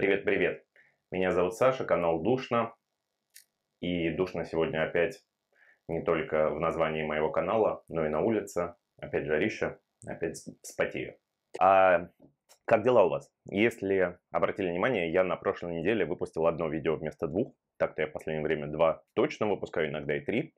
Привет-привет! Меня зовут Саша, канал Душно. И душно сегодня опять не только в названии моего канала, но и на улице. Опять жарище, опять спотею. А как дела у вас? Если обратили внимание, я на прошлой неделе выпустил одно видео вместо двух. Так-то я в последнее время два точно выпускаю, иногда и три.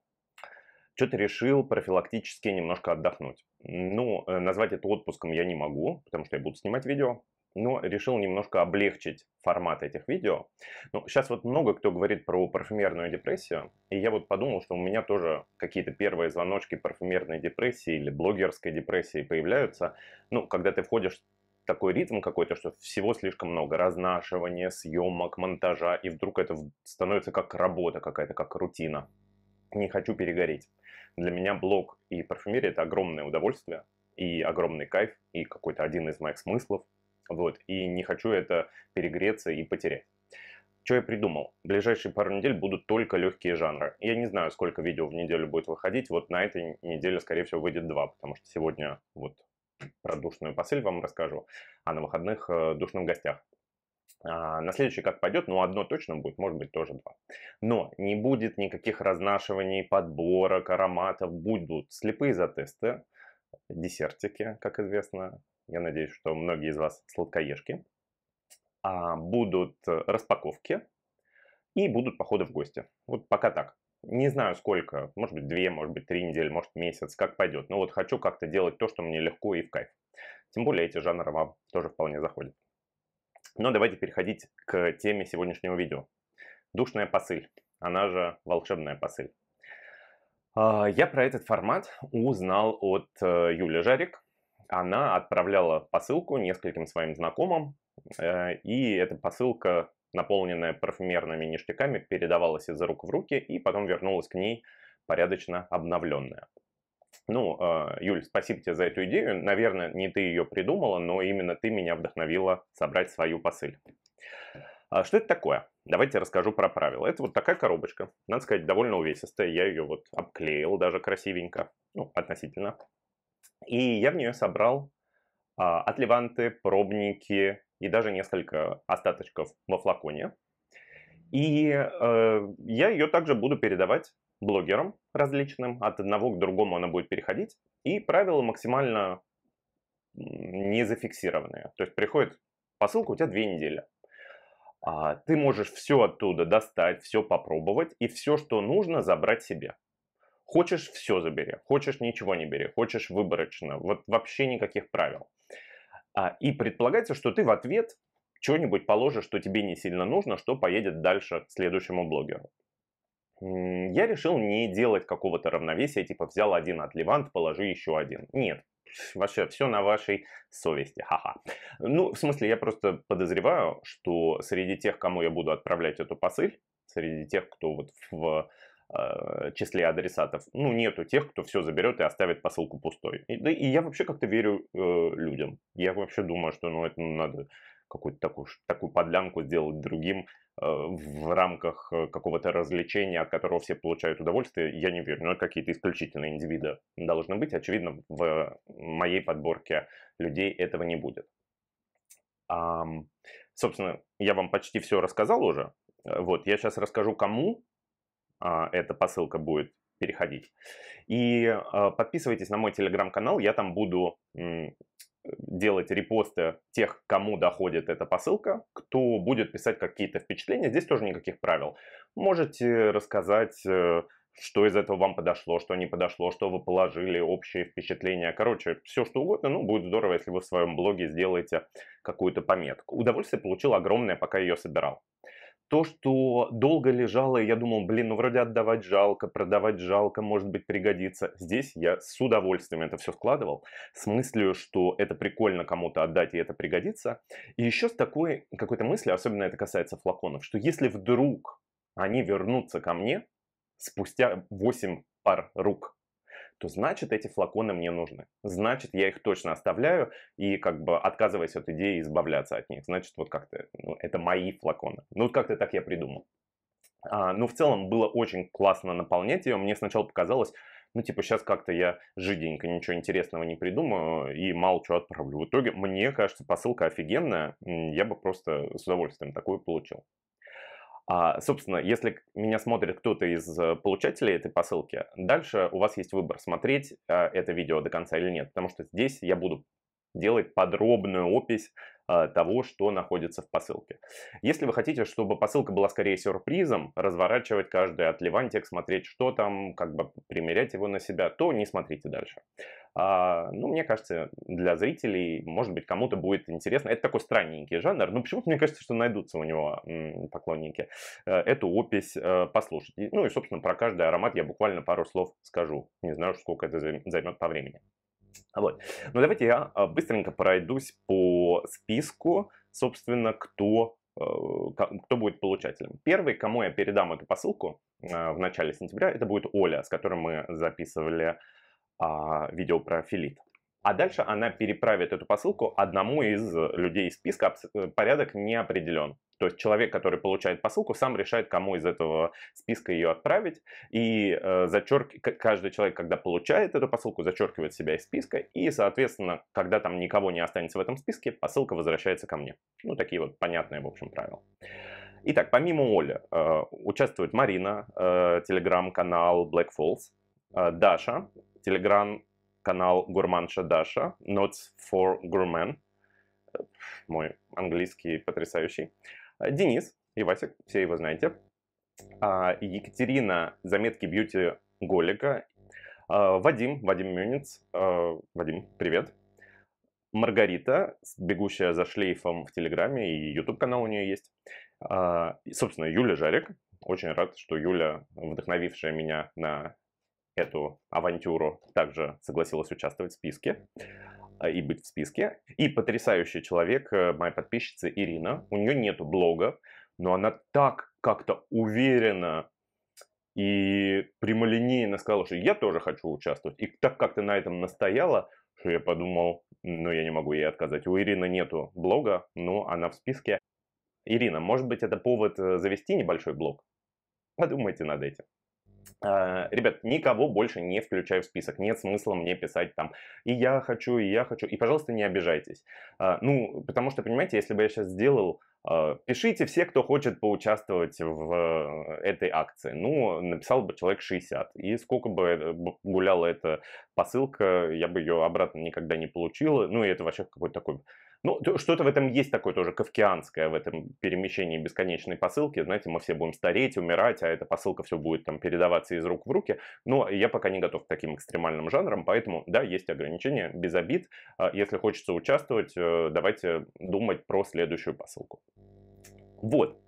Что-то решил профилактически немножко отдохнуть. Ну, э, назвать это отпуском я не могу, потому что я буду снимать видео но решил немножко облегчить формат этих видео. Ну, сейчас вот много кто говорит про парфюмерную депрессию, и я вот подумал, что у меня тоже какие-то первые звоночки парфюмерной депрессии или блогерской депрессии появляются. Ну, когда ты входишь в такой ритм какой-то, что всего слишком много разнашивания, съемок, монтажа, и вдруг это становится как работа какая-то, как рутина. Не хочу перегореть. Для меня блог и парфюмерия – это огромное удовольствие, и огромный кайф, и какой-то один из моих смыслов – вот, и не хочу это перегреться и потерять. Что я придумал? В ближайшие пару недель будут только легкие жанры. Я не знаю, сколько видео в неделю будет выходить. Вот на этой неделе, скорее всего, выйдет два, потому что сегодня вот про душную посыль вам расскажу, а на выходных э, душном гостях. А, на следующий как пойдет, ну одно точно будет, может быть тоже два. Но не будет никаких разнашиваний, подборок, ароматов, будут слепые затесты, десертики, как известно, я надеюсь, что многие из вас сладкоежки, а, будут э, распаковки и будут походы в гости. Вот пока так. Не знаю сколько, может быть две, может быть три недели, может месяц, как пойдет. Но вот хочу как-то делать то, что мне легко и в кайф. Тем более эти жанры вам тоже вполне заходят. Но давайте переходить к теме сегодняшнего видео. Душная посыль, она же волшебная посыль. А, я про этот формат узнал от э, Юли Жарик, она отправляла посылку нескольким своим знакомым, э, и эта посылка, наполненная парфюмерными ништяками, передавалась из рук в руки и потом вернулась к ней порядочно обновленная. Ну, э, Юль, спасибо тебе за эту идею. Наверное, не ты ее придумала, но именно ты меня вдохновила собрать свою посыль. А что это такое? Давайте расскажу про правила. Это вот такая коробочка. Надо сказать, довольно увесистая. Я ее вот обклеил даже красивенько. Ну, относительно. И я в нее собрал а, отливанты, пробники и даже несколько остаточков во флаконе. И э, я ее также буду передавать блогерам различным. От одного к другому она будет переходить. И правила максимально не зафиксированные. То есть приходит посылка, у тебя две недели. А ты можешь все оттуда достать, все попробовать и все, что нужно, забрать себе. Хочешь все забери, хочешь ничего не бери, хочешь выборочно, вот вообще никаких правил. А, и предполагается, что ты в ответ что-нибудь положишь, что тебе не сильно нужно, что поедет дальше к следующему блогеру. Я решил не делать какого-то равновесия, типа взял один от Левант, положи еще один. Нет, вообще все на вашей совести, ха-ха. Ну, в смысле, я просто подозреваю, что среди тех, кому я буду отправлять эту посыль, среди тех, кто вот в Э, числе адресатов. Ну, нету тех, кто все заберет и оставит посылку пустой. И, да, и я вообще как-то верю э, людям. Я вообще думаю, что ну, это ну, надо какую-то такую, такую подлянку сделать другим э, в рамках э, какого-то развлечения, от которого все получают удовольствие, я не верю. Но какие-то исключительные индивиды должны быть. Очевидно, в моей подборке людей этого не будет. А, собственно, я вам почти все рассказал уже. Э, вот, я сейчас расскажу, кому а, эта посылка будет переходить. И а, подписывайтесь на мой телеграм-канал, я там буду делать репосты тех, кому доходит эта посылка, кто будет писать какие-то впечатления. Здесь тоже никаких правил. Можете рассказать, э, что из этого вам подошло, что не подошло, что вы положили, общие впечатления. Короче, все что угодно. Ну, будет здорово, если вы в своем блоге сделаете какую-то пометку. Удовольствие получил огромное, пока ее собирал то, что долго лежало, я думал, блин, ну вроде отдавать жалко, продавать жалко, может быть пригодится. Здесь я с удовольствием это все складывал, с мыслью, что это прикольно кому-то отдать и это пригодится. И еще с такой какой-то мыслью, особенно это касается флаконов, что если вдруг они вернутся ко мне спустя 8 пар рук то значит эти флаконы мне нужны. Значит, я их точно оставляю и как бы отказываясь от идеи избавляться от них. Значит, вот как-то ну, это мои флаконы. Ну, вот как-то так я придумал. А, ну, в целом было очень классно наполнять ее. Мне сначала показалось, ну, типа, сейчас как-то я жиденько ничего интересного не придумаю и мало чего отправлю. В итоге, мне кажется, посылка офигенная. Я бы просто с удовольствием такую получил. А, собственно, если меня смотрит кто-то из э, получателей этой посылки, дальше у вас есть выбор, смотреть э, это видео до конца или нет, потому что здесь я буду делать подробную опись Э, того, что находится в посылке. Если вы хотите, чтобы посылка была скорее сюрпризом, разворачивать каждый отливантик, смотреть, что там, как бы примерять его на себя, то не смотрите дальше. А, ну, мне кажется, для зрителей, может быть, кому-то будет интересно. Это такой странненький жанр, но почему-то мне кажется, что найдутся у него поклонники. Э, эту опись э, послушать. Ну и, собственно, про каждый аромат я буквально пару слов скажу. Не знаю, сколько это займет по времени. Вот. Ну давайте я а, быстренько пройдусь по списку, собственно, кто э, кто будет получателем. Первый, кому я передам эту посылку а, в начале сентября, это будет Оля, с которой мы записывали а, видео про филит. А дальше она переправит эту посылку одному из людей из списка, э, порядок не определен. То есть человек, который получает посылку, сам решает, кому из этого списка ее отправить. И э, зачерк... каждый человек, когда получает эту посылку, зачеркивает себя из списка. И, соответственно, когда там никого не останется в этом списке, посылка возвращается ко мне. Ну, такие вот понятные, в общем, правила. Итак, помимо Оли, э, участвует Марина, э, телеграм-канал Black Falls, э, Даша, телеграм-канал Гурманша Даша, Notes for Gourmet, э, мой английский потрясающий, Э, Денис Ивасик, все его знаете. А, Екатерина Заметки Бьюти Голика. А, Вадим, Вадим Мюниц. А, Вадим, привет. Маргарита, бегущая за шлейфом в Телеграме, и YouTube-канал у нее есть. собственно, Юля Жарик. Очень рад, что Юля, вдохновившая меня на эту авантюру, также согласилась участвовать в списке. А, и быть в списке. И потрясающий человек, э, моя подписчица Ирина. У нее нету блога, но она так как-то уверенно и прямолинейно сказала, что я тоже хочу участвовать. И так как-то на этом настояла, что я подумал, ну я не могу ей отказать. У Ирины нету блога, но она в списке. Ирина, может быть, это повод э, завести небольшой блог? Подумайте над этим. А, ребят, никого больше не включаю в список, нет смысла мне писать там «и я хочу, и я хочу», и, пожалуйста, не обижайтесь. А, ну, потому что, понимаете, если бы я сейчас сделал а, Пишите все, кто хочет поучаствовать в этой акции. Ну, написал бы человек 60. И сколько бы э, гуляла эта посылка, я бы ее обратно никогда не получила. Ну, и это вообще какой-то такой ну, что-то в этом есть такое тоже кавкианское, в этом перемещении бесконечной посылки. Знаете, мы все будем стареть, умирать, а эта посылка все будет там передаваться из рук в руки. Но я пока не готов к таким экстремальным жанрам, поэтому, да, есть ограничения, без обид. А если хочется участвовать, э, давайте думать про следующую посылку. Вот.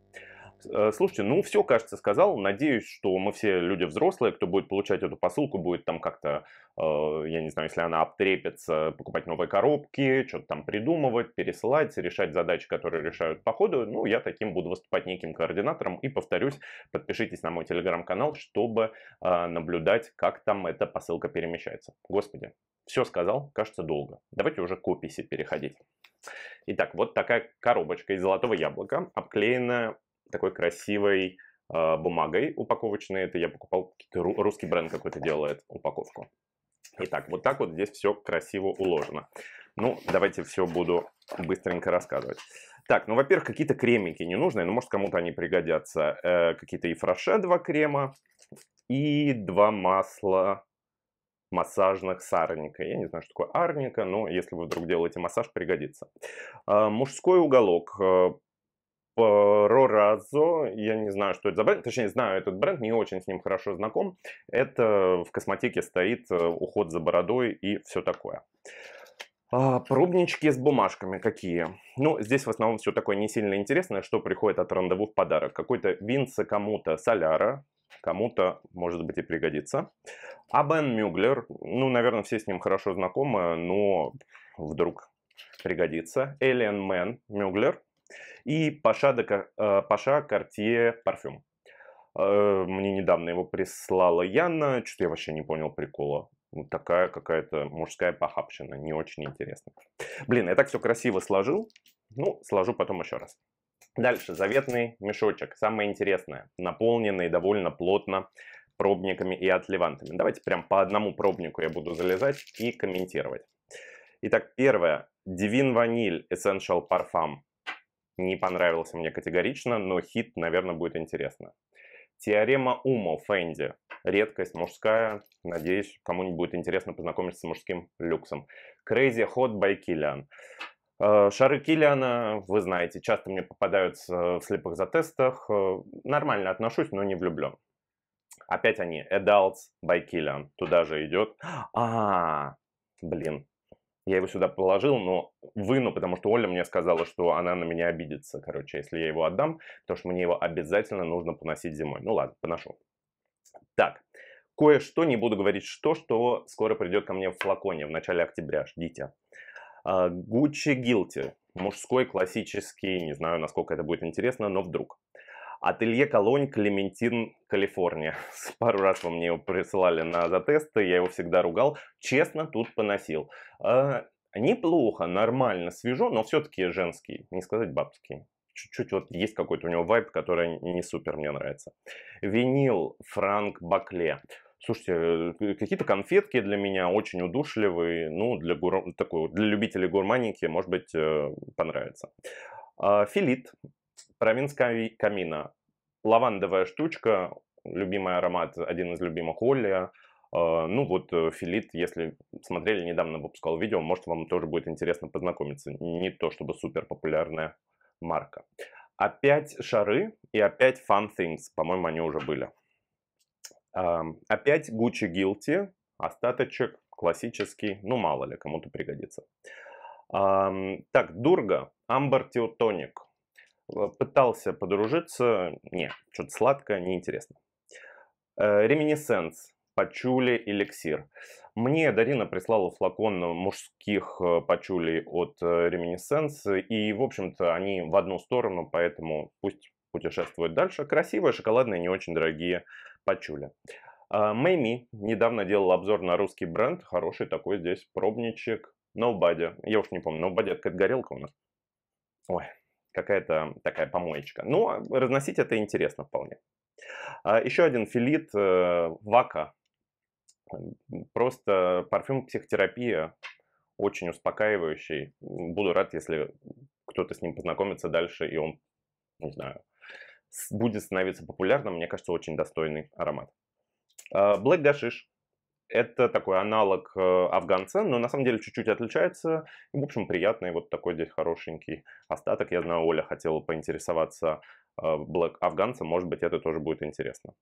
Э, слушайте, ну все, кажется, сказал. Надеюсь, что мы все люди взрослые, кто будет получать эту посылку, будет там как-то, э, я не знаю, если она обтрепится, покупать новые коробки, что-то там придумывать, пересылать, решать задачи, которые решают по ходу. Ну, я таким буду выступать неким координатором. И повторюсь, подпишитесь на мой телеграм-канал, чтобы э, наблюдать, как там эта посылка перемещается. Господи, все сказал, кажется, долго. Давайте уже к описи переходить. Итак, вот такая коробочка из золотого яблока, обклеенная такой красивой э, бумагой упаковочной. Это я покупал, русский бренд какой-то делает упаковку. Итак, вот так вот здесь все красиво уложено. Ну, давайте все буду быстренько рассказывать. Так, ну, во-первых, какие-то кремики ненужные, ну, может, кому-то они пригодятся. Э, какие-то и фраше два крема и два масла массажных с арника. Я не знаю, что такое арника, но если вы вдруг делаете массаж, пригодится. Э, мужской уголок. Э, Азо, я не знаю, что это за бренд, точнее, знаю этот бренд, не очень с ним хорошо знаком. Это в косметике стоит э, уход за бородой и все такое. А, пробнички с бумажками какие? Ну, здесь в основном все такое не сильно интересное, что приходит от рандеву в подарок. Какой-то Винса кому-то Соляра, кому-то, может быть, и пригодится. А Бен Мюглер, ну, наверное, все с ним хорошо знакомы, но вдруг пригодится. Alien Мэн Мюглер, и Паша, де, э, Паша Картье парфюм. Э, мне недавно его прислала Яна, что-то я вообще не понял прикола. такая какая-то мужская похабщина, не очень интересно. Блин, я так все красиво сложил, ну, сложу потом еще раз. Дальше, заветный мешочек, самое интересное, наполненный довольно плотно пробниками и отливантами. Давайте прям по одному пробнику я буду залезать и комментировать. Итак, первое. Divin Vanille Essential Parfum не понравился мне категорично, но хит, наверное, будет интересно. Теорема Умо Фэнди. Редкость мужская. Надеюсь, кому-нибудь будет интересно познакомиться с мужским люксом. Crazy Hot by Killian. Э, Шары Киллиана, вы знаете, часто мне попадаются в слепых затестах. Э, нормально отношусь, но не влюблен. Опять они. Adults by Killian. Туда же идет. А, блин, я его сюда положил, но выну, потому что Оля мне сказала, что она на меня обидится, короче, если я его отдам, потому что мне его обязательно нужно поносить зимой. Ну ладно, поношу. Так, кое-что, не буду говорить что, что скоро придет ко мне в флаконе в начале октября, ждите. А, Гуччи Гилти, мужской классический, не знаю, насколько это будет интересно, но вдруг. Ателье Колонь Клементин, Калифорния. Пару раз вы мне его присылали на затесты, я его всегда ругал. Честно, тут поносил. Э, неплохо, нормально, свежо, но все-таки женский, не сказать бабский. Чуть-чуть вот есть какой-то у него вайп, который не супер мне нравится. Винил Франк Бакле. Слушайте, э, какие-то конфетки для меня очень удушливые, ну, для, гур... такой, для любителей гурманики, может быть, э, понравится. А, Филит Провинс камина. Лавандовая штучка, любимый аромат, один из любимых Олли. А, ну вот э, Филит, если смотрели, недавно выпускал видео, может вам тоже будет интересно познакомиться. Не то чтобы супер популярная марка. Опять шары и опять Fun Things, по-моему, они уже были. А, опять Gucci Guilty, остаточек классический, ну мало ли, кому-то пригодится. Так, Дурга, Амбер Теотоник. Э, пытался подружиться, не, что-то сладкое, неинтересно. Э, Реминесенс, пачули, эликсир. Мне Дарина прислала флакон мужских э, пачулей от Реминесенс, и, в общем-то, они в одну сторону, поэтому пусть путешествует дальше. Красивые, шоколадные, не очень дорогие пачули. Мэйми недавно делал обзор на русский бренд. Хороший такой здесь пробничек. Nobody. Я уж не помню, Nobody это горелка у нас. Ой, какая-то такая помоечка. Но ну, разносить это интересно вполне. А, еще один филит э, Вака. Просто парфюм психотерапия, очень успокаивающий. Буду рад, если кто-то с ним познакомится дальше, и он, не знаю, будет становиться популярным. Мне кажется, очень достойный аромат. Black а, Gashish это такой аналог э, Афганца, но на самом деле чуть-чуть отличается. В общем, приятный вот такой здесь хорошенький остаток. Я знаю, Оля хотела поинтересоваться Black э, афганцем, может быть, это тоже будет интересно.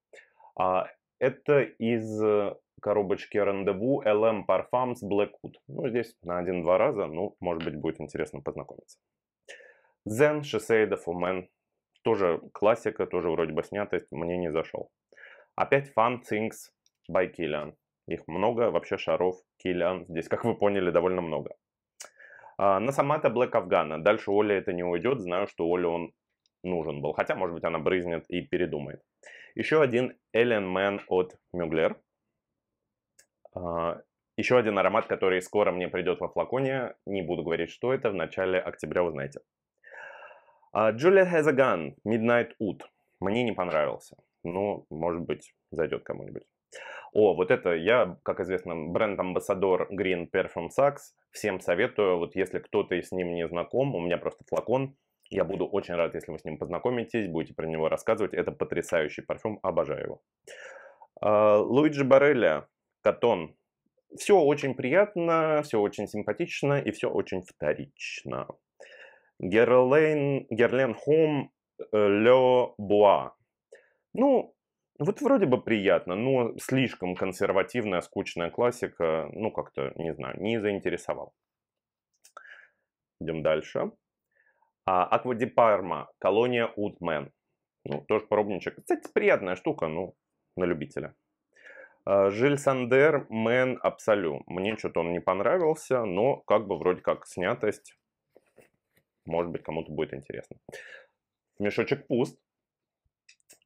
А, это из э, коробочки рандеву LM Parfums Blackwood. Ну, здесь на один-два раза, ну, может быть, будет интересно познакомиться. Zen Shiseido for Men. Тоже классика, тоже вроде бы снятость, мне не зашел. Опять Fun Things by Killian. Их много, вообще шаров, килян здесь, как вы поняли, довольно много. А, на Самата Блэк Афгана. Дальше Оля это не уйдет, знаю, что Оле он нужен был. Хотя, может быть, она брызнет и передумает. Еще один Эллен Мэн от Мюглер. А, еще один аромат, который скоро мне придет во флаконе. Не буду говорить, что это. В начале октября узнаете. Джулия а, Хезаган, Midnight Oud. Мне не понравился. Но, ну, может быть, зайдет кому-нибудь. О, вот это я, как известно, бренд-амбассадор Green Perfume Sax. Всем советую, вот если кто-то с ним не знаком, у меня просто флакон. Я буду очень рад, если вы с ним познакомитесь, будете про него рассказывать. Это потрясающий парфюм, обожаю его. А, Луиджи Барелли, Катон. Все очень приятно, все очень симпатично и все очень вторично. Герлен, Герлен Хом э, Ле Буа. Ну, вот вроде бы приятно, но слишком консервативная, скучная классика, ну как-то, не знаю, не заинтересовал. Идем дальше. А, Аква Парма, колония Утмен. Ну, тоже пробничек. Кстати, приятная штука, ну, на любителя. А, Жиль Сандер, Мэн Абсолю. Мне что-то он не понравился, но как бы вроде как снятость. Может быть, кому-то будет интересно. Мешочек пуст.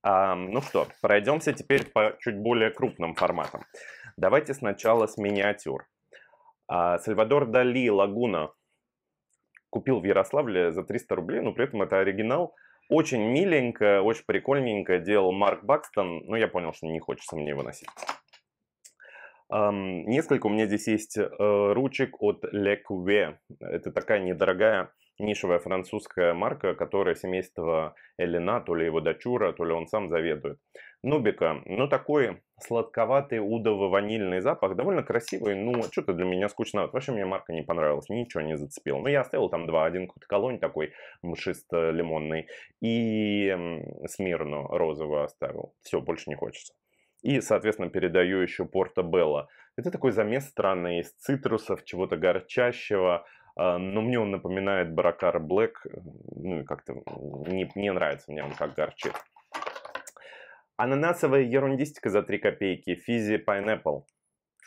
Ну что, пройдемся теперь по чуть более крупным форматам. Давайте сначала с миниатюр. А, Сальвадор Дали «Лагуна» купил в Ярославле за 300 рублей, но при этом это оригинал. Очень миленько, очень прикольненько делал Марк Бакстон, но я понял, что не хочется мне его носить. Несколько у меня здесь есть э, ручек от Le Cuvée. Это такая недорогая нишевая французская марка, которая семейство Элина, то ли его дочура, то ли он сам заведует. Нубика, ну такой сладковатый удово-ванильный запах, довольно красивый, ну а что-то для меня скучно. Вообще мне марка не понравилась, ничего не зацепил. Но ну, я оставил там два, один какой-то колонь такой мшисто-лимонный и смирно розовую оставил. Все, больше не хочется. И, соответственно, передаю еще Порто Белло. Это такой замес странный из цитрусов, чего-то горчащего, а, но мне он напоминает Баракара Блэк, ну и как-то не, не нравится мне он как горчит. Ананасовая ерундистика за 3 копейки, Физи Pineapple.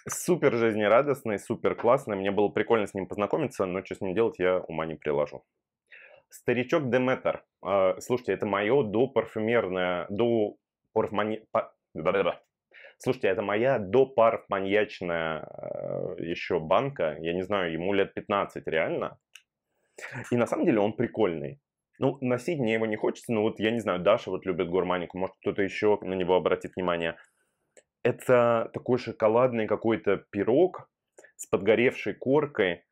Супер жизнерадостный, супер классный. Мне было прикольно с ним познакомиться, но что с ним делать, я ума не приложу. Старичок Деметр. А, слушайте, это мое до парфюмерное, до парфмани... Слушайте, это моя до пар маньячная а, еще банка. Я не знаю, ему лет 15 реально. И на самом деле он прикольный. Ну, носить мне его не хочется, но вот я не знаю, Даша вот любит гурманику, может кто-то еще на него обратит внимание. Это такой шоколадный какой-то пирог с подгоревшей коркой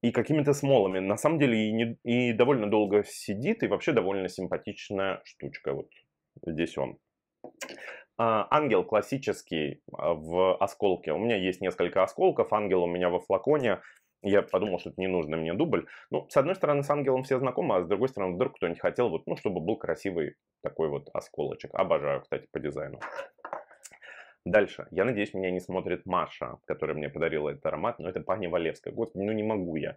и какими-то смолами. На самом деле и, не, и довольно долго сидит, и вообще довольно симпатичная штучка. Вот здесь он. А, ангел классический а, в осколке. У меня есть несколько осколков. Ангел у меня во флаконе. Я подумал, что это не нужно мне дубль. Ну, с одной стороны, с ангелом все знакомы, а с другой стороны, вдруг кто-нибудь хотел, вот, ну, чтобы был красивый такой вот осколочек. Обожаю, кстати, по дизайну. Дальше. Я надеюсь, меня не смотрит Маша, которая мне подарила этот аромат, но это пани Валевская. Господи, ну не могу я.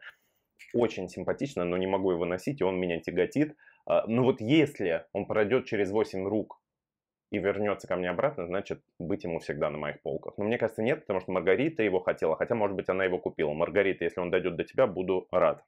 Очень симпатично, но не могу его носить, и он меня тяготит. А, но ну, вот если он пройдет через 8 рук и вернется ко мне обратно, значит, быть ему всегда на моих полках. Но мне кажется, нет, потому что Маргарита его хотела, хотя, может быть, она его купила. Маргарита, если он дойдет до тебя, буду рад.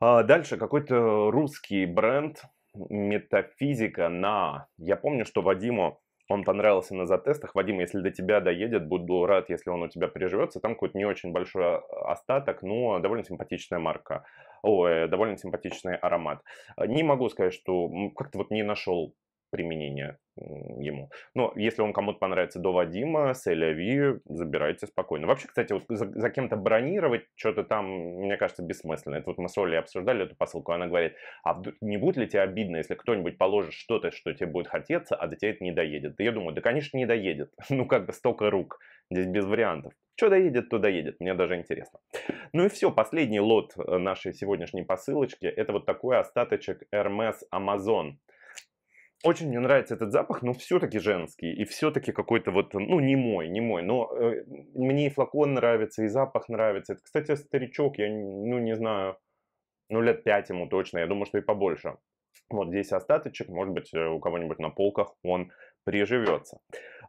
А дальше какой-то русский бренд метафизика на... Я помню, что Вадиму он понравился на затестах. Вадим, если до тебя доедет, буду рад, если он у тебя переживется. Там какой-то не очень большой остаток, но довольно симпатичная марка. Ой, довольно симпатичный аромат. А, не могу сказать, что как-то вот не нашел применения ему. Но если он кому-то понравится до Вадима, с Эляви, забирайте спокойно. Вообще, кстати, вот за, за кем-то бронировать что-то там, мне кажется, бессмысленно. Это вот мы с Олей обсуждали эту посылку, она говорит, а не будет ли тебе обидно, если кто-нибудь положит что-то, что тебе будет хотеться, а до тебя это не доедет? Да я думаю, да, конечно, не доедет. Ну, как бы столько рук. Здесь без вариантов. Что доедет, то доедет. Мне даже интересно. Ну и все, последний лот э, нашей сегодняшней посылочки. Это вот такой остаточек Hermes Amazon. Очень мне нравится этот запах, но все-таки женский. И все-таки какой-то вот, ну, не мой, не мой. Но э, мне и флакон нравится, и запах нравится. Это, кстати, старичок, я, ну, не знаю, ну, лет пять ему точно. Я думаю, что и побольше. Вот здесь остаточек, может быть, э, у кого-нибудь на полках он приживется.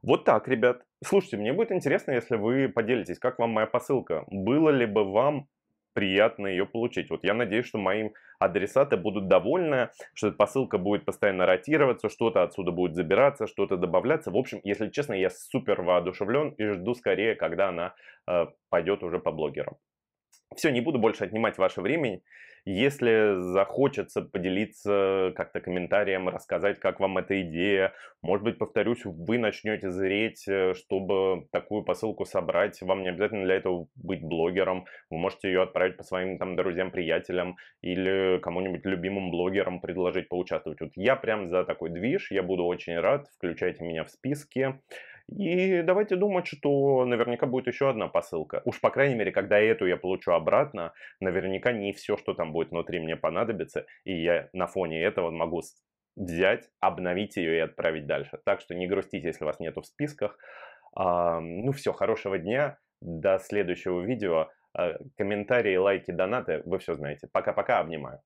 Вот так, ребят. Слушайте, мне будет интересно, если вы поделитесь, как вам моя посылка. Было ли бы вам приятно ее получить? Вот я надеюсь, что моим адресаты будут довольны, что эта посылка будет постоянно ротироваться, что-то отсюда будет забираться, что-то добавляться. В общем, если честно, я супер воодушевлен и жду скорее, когда она э, пойдет уже по блогерам. Все, не буду больше отнимать ваше время. Если захочется поделиться как-то комментарием, рассказать, как вам эта идея, может быть, повторюсь, вы начнете зреть, э, чтобы такую посылку собрать. Вам не обязательно для этого быть блогером. Вы можете ее отправить по своим там друзьям, приятелям или кому-нибудь любимым блогерам предложить поучаствовать. Вот я прям за такой движ, я буду очень рад. Включайте меня в списки. И давайте думать, что наверняка будет еще одна посылка. Уж, по крайней мере, когда эту я получу обратно, наверняка не все, что там будет внутри, мне понадобится. И я на фоне этого могу взять, обновить ее и отправить дальше. Так что не грустите, если вас нету в списках. А, ну все, хорошего дня. До следующего видео. А, комментарии, лайки, донаты, вы все знаете. Пока-пока, обнимаю.